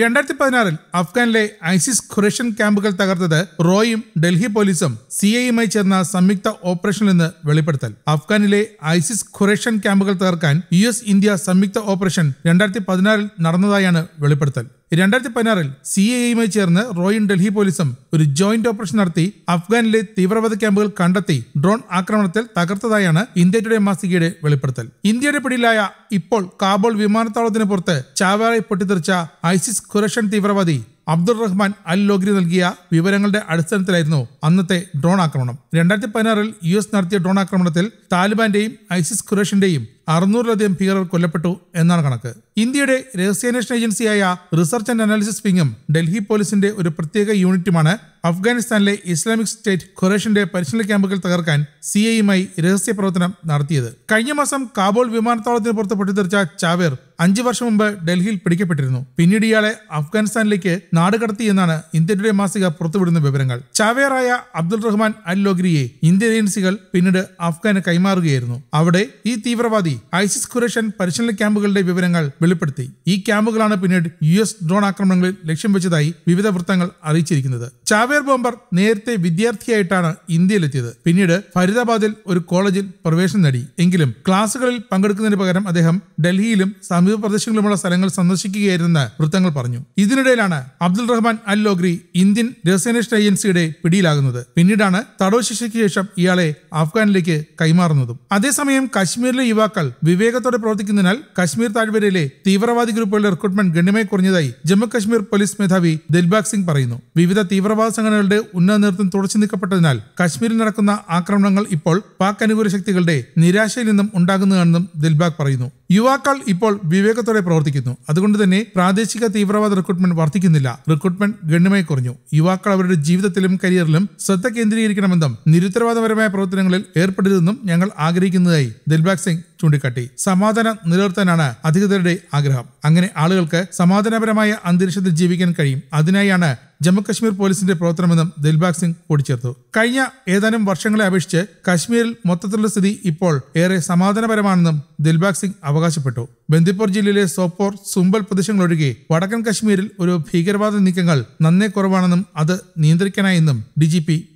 രണ്ടായിരത്തി പതിനാറിൽ അഫ്ഗാനിലെ ഐസിസ് ഖുറേഷ്യൻ ക്യാമ്പുകൾ തകർത്തത് റോയും ഡൽഹി പോലീസും സി ഐയുമായി ചേർന്ന സംയുക്ത ഓപ്പറേഷനിൽ നിന്ന് വെളിപ്പെടുത്തൽ അഫ്ഗാനിലെ ഐസിസ് ഖുറേഷ്യൻ ക്യാമ്പുകൾ തകർക്കാൻ യു ഇന്ത്യ സംയുക്ത ഓപ്പറേഷൻ രണ്ടായിരത്തി പതിനാറിൽ നടന്നതായാണ് വെളിപ്പെടുത്തൽ രണ്ടായിരത്തി പതിനാറിൽ സി എയുമായി ചേർന്ന് റോയിൻ ഡൽഹി പോലീസും ഒരു ജോയിന്റ് ഓപ്പറേഷൻ നടത്തി അഫ്ഗാനിലെ തീവ്രവാദ ക്യാമ്പുകൾ കണ്ടെത്തി ഡ്രോൺ ആക്രമണത്തിൽ തകർത്തതായാണ് ഇന്ത്യ ടുഡേ മാസികയുടെ വെളിപ്പെടുത്തൽ ഇന്ത്യയുടെ പിടിയിലായ ഇപ്പോൾ കാബോൾ വിമാനത്താവളത്തിന് പുറത്ത് ചാവാറെ പൊട്ടിത്തെറിച്ച ഐസിസ് ഖുറഷൻ തീവ്രവാദി അബ്ദുൾ റഹ്മാൻ അൽ ലോഗ്രി നൽകിയ വിവരങ്ങളുടെ അടിസ്ഥാനത്തിലായിരുന്നു അന്നത്തെ ഡ്രോൺ ആക്രമണം രണ്ടായിരത്തി പതിനാറിൽ യു എസ് നടത്തിയ ഡ്രോൺ ആക്രമണത്തിൽ താലിബാന്റെയും ഐസിസ് ഖുറേഷിന്റെയും അറുന്നൂറിലധികം ഭീകരർ കൊല്ലപ്പെട്ടു എന്നാണ് കണക്ക് ഇന്ത്യയുടെ രഹസ്യാന്വേഷണ ഏജൻസിയായ റിസർച്ച് ആൻഡ് അനാലിസിസ് വിങ്ങും ഡൽഹി പോലീസിന്റെ ഒരു പ്രത്യേക യൂണിറ്റുമാണ് അഫ്ഗാനിസ്ഥാനിലെ ഇസ്ലാമിക് സ്റ്റേറ്റ് ഖുറേഷിന്റെ പരിശീലന ക്യാമ്പുകൾ തകർക്കാൻ സി ഐയുമായി രഹസ്യ പ്രവർത്തനം നടത്തിയത് കഴിഞ്ഞ മാസം കാബൂൾ വിമാനത്താവളത്തിന് പുറത്ത് പൊട്ടിത്തെറിച്ച ചാവേർ അഞ്ചു വർഷം മുമ്പ് ഡൽഹിയിൽ പിടിക്കപ്പെട്ടിരുന്നു പിന്നീട് ഇയാളെ അഫ്ഗാനിസ്ഥാനിലേക്ക് നാടുകടത്തി എന്നാണ് ഇന്ത്യയുടെ മാസിക പുറത്തുവിടുന്ന വിവരങ്ങൾ ചാവേറായ അബ്ദുൾ റഹ്മാൻ അൽ ലോഗ്രിയെ ഇന്ത്യൻ ഏജൻസികൾ പിന്നീട് അഫ്ഗാന് കൈമാറുകയായിരുന്നു അവിടെ ഈ തീവ്രവാദി ഐസിസ് ഖുറേഷൻ പരിശീലന ക്യാമ്പുകളുടെ വിവരങ്ങൾ വെളിപ്പെടുത്തി ഈ ക്യാമ്പുകളാണ് പിന്നീട് യു എസ് ഡ്രോൺ ആക്രമണങ്ങളിൽ ലക്ഷ്യം വെച്ചതായി വിവിധ വൃത്തങ്ങൾ അറിയിച്ചിരിക്കുന്നത് ചാവേർ ബോംബർ നേരത്തെ വിദ്യാർത്ഥിയായിട്ടാണ് ഇന്ത്യയിലെത്തിയത് പിന്നീട് ഫരീദാബാദിൽ ഒരു കോളേജിൽ പ്രവേശനം നേടി എങ്കിലും ക്ലാസുകളിൽ പങ്കെടുക്കുന്നതിന് പകരം അദ്ദേഹം ഡൽഹിയിലും സമീപ പ്രദേശങ്ങളിലുമുള്ള സ്ഥലങ്ങൾ സന്ദർശിക്കുകയായിരുന്ന വൃത്തങ്ങൾ പറഞ്ഞു ഇതിനിടയിലാണ് അബ്ദുൾ റഹ്മാൻ അൽ ലോഗ്രി ഇന്ത്യൻ രഹസ്യാന്വേഷണ ഏജൻസിയുടെ പിടിയിലാകുന്നത് പിന്നീടാണ് തടവ് ശിക്ഷയ്ക്ക് ശേഷം ഇയാളെ അഫ്ഗാനിലേക്ക് കൈമാറുന്നതും അതേസമയം കശ്മീരിലെ യുവാക്കൾ ഗ്രൂപ്പുകളേക്കാൾ വിവേകത്തോടെ പ്രവർത്തിക്കുന്നതിനാൽ കശ്മീർ താഴ്വരയിലെ തീവ്രവാദി ഗ്രൂപ്പുകളുടെ റിക്രൂട്ട്മെന്റ് ഗണ്യമായി കുറഞ്ഞതായി ജമ്മു കശ്മീർ പോലീസ് മേധാവി ദിൽബാഗ് സിംഗ് പറയുന്നു വിവിധ തീവ്രവാദ സംഘടനകളുടെ ഉന്നത നേതൃത്വം തുടച്ചു നീക്കപ്പെട്ടതിനാൽ കശ്മീരിൽ നടക്കുന്ന ആക്രമണങ്ങൾ ഇപ്പോൾ പാക് അനുകൂല ശക്തികളുടെ നിരാശയിൽ നിന്നും ഉണ്ടാകുന്നതാണെന്നും ദിൽബാഗ് പറയുന്നു യുവാക്കൾ ഇപ്പോൾ വിവേകത്തോടെ പ്രവർത്തിക്കുന്നു അതുകൊണ്ട് തന്നെ പ്രാദേശിക തീവ്രവാദ റിക്രൂട്ട്മെന്റ് വർദ്ധിക്കുന്നില്ല റിക്രൂട്ട്മെന്റ് ഗണ്യമായി കുറഞ്ഞു യുവാക്കൾ അവരുടെ ജീവിതത്തിലും കരിയറിലും ശ്രദ്ധ കേന്ദ്രീകരിക്കണമെന്നും നിരുത്തരവാദപരമായ പ്രവർത്തനങ്ങളിൽ ഏർപ്പെടരുതെന്നും ഞങ്ങൾ ആഗ്രഹിക്കുന്നതായി ദിൽബാഗ് സിംഗ് ചൂണ്ടിക്കാട്ടി സമാധാനം നിലനിർത്താനാണ് അധികൃതരുടെ ആഗ്രഹം അങ്ങനെ ആളുകൾക്ക് സമാധാനപരമായ അന്തരീക്ഷത്തിൽ ജീവിക്കാൻ കഴിയും അതിനായാണ് ജമ്മുകശ്മീർ പോലീസിന്റെ പ്രവർത്തനമെന്നും ദിൽബാഗ് സിംഗ് കൂടിച്ചേർത്തു കഴിഞ്ഞ ഏതാനും വർഷങ്ങളെ അപേക്ഷിച്ച് കശ്മീരിൽ മൊത്തത്തിലുള്ള സ്ഥിതി ഇപ്പോൾ ഏറെ സമാധാനപരമാണെന്നും ദിൽബാഗ് സിംഗ് അവകാശപ്പെട്ടു ബന്ദിപ്പൂർ ജില്ലയിലെ സോപ്പോർ സുംബൽ ഒഴികെ വടക്കൻ കശ്മീരിൽ ഒരു ഭീകരവാദ നീക്കങ്ങൾ നന്നേ കുറവാണെന്നും അത് നിയന്ത്രിക്കാനായെന്നും ഡി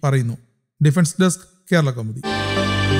പറയുന്നു ഡിഫൻസ് ഡെസ്ക് കേരള കൗമുദി